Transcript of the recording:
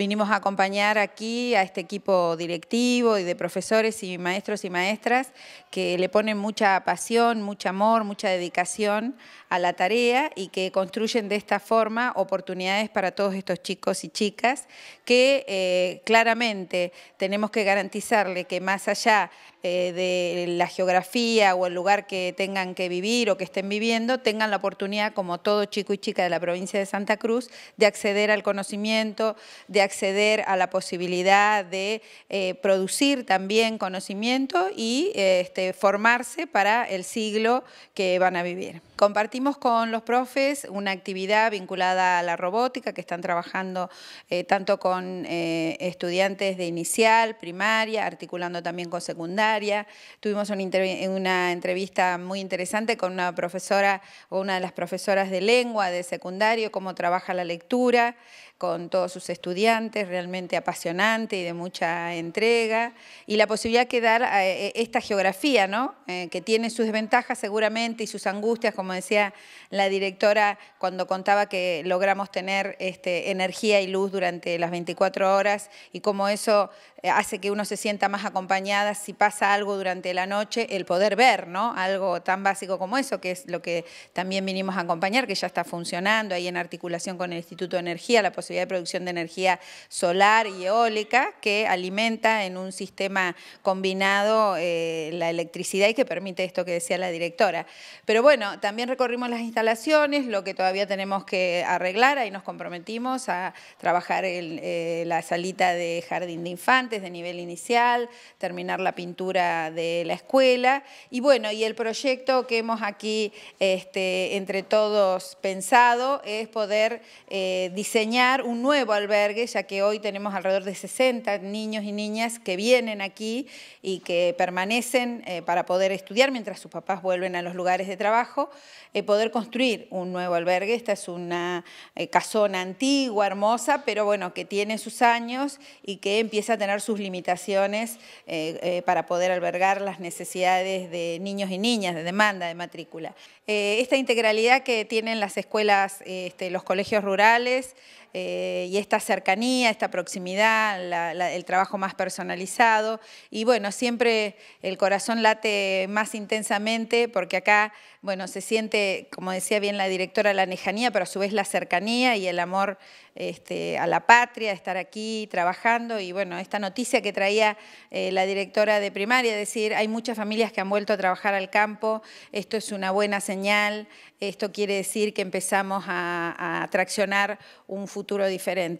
Vinimos a acompañar aquí a este equipo directivo y de profesores y maestros y maestras que le ponen mucha pasión, mucho amor, mucha dedicación a la tarea y que construyen de esta forma oportunidades para todos estos chicos y chicas que eh, claramente tenemos que garantizarle que más allá eh, de la geografía o el lugar que tengan que vivir o que estén viviendo, tengan la oportunidad como todo chico y chica de la provincia de Santa Cruz de acceder al conocimiento, de acceder acceder a la posibilidad de eh, producir también conocimiento y eh, este, formarse para el siglo que van a vivir. Compartimos con los profes una actividad vinculada a la robótica que están trabajando eh, tanto con estudiantes de inicial, primaria, articulando también con secundaria. Tuvimos una, una entrevista muy interesante con una profesora o una de las profesoras de lengua de secundario, cómo trabaja la lectura con todos sus estudiantes realmente apasionante y de mucha entrega, y la posibilidad que dar eh, eh, esta geografía, ¿no? Eh, que tiene sus desventajas seguramente y sus angustias, como decía la directora cuando contaba que logramos tener este, energía y luz durante las 24 horas, y cómo eso hace que uno se sienta más acompañada si pasa algo durante la noche, el poder ver, ¿no? Algo tan básico como eso, que es lo que también vinimos a acompañar, que ya está funcionando ahí en articulación con el Instituto de Energía, la posibilidad de producción de energía solar y eólica que alimenta en un sistema combinado eh, la electricidad y que permite esto que decía la directora. Pero bueno, también recorrimos las instalaciones, lo que todavía tenemos que arreglar, ahí nos comprometimos a trabajar eh, la salita de jardín de infantes de nivel inicial, terminar la pintura de la escuela y bueno, y el proyecto que hemos aquí este, entre todos pensado es poder eh, diseñar un nuevo albergue ya que hoy tenemos alrededor de 60 niños y niñas que vienen aquí y que permanecen eh, para poder estudiar mientras sus papás vuelven a los lugares de trabajo, eh, poder construir un nuevo albergue. Esta es una eh, casona antigua, hermosa, pero bueno, que tiene sus años y que empieza a tener sus limitaciones eh, para poder albergar las necesidades de niños y niñas, de demanda, de matrícula. esta integralidad que tienen las escuelas, este, los colegios rurales y esta cercanía esta proximidad, el trabajo más personalizado y bueno, siempre el corazón late más intensamente porque acá, bueno, se siente, como decía bien la directora, la lejanía, pero a su vez la cercanía y el amor este, a la patria, estar aquí trabajando y bueno, esta noticia que traía eh, la directora de primaria, decir, hay muchas familias que han vuelto a trabajar al campo, esto es una buena señal, esto quiere decir que empezamos a, a traccionar un futuro diferente.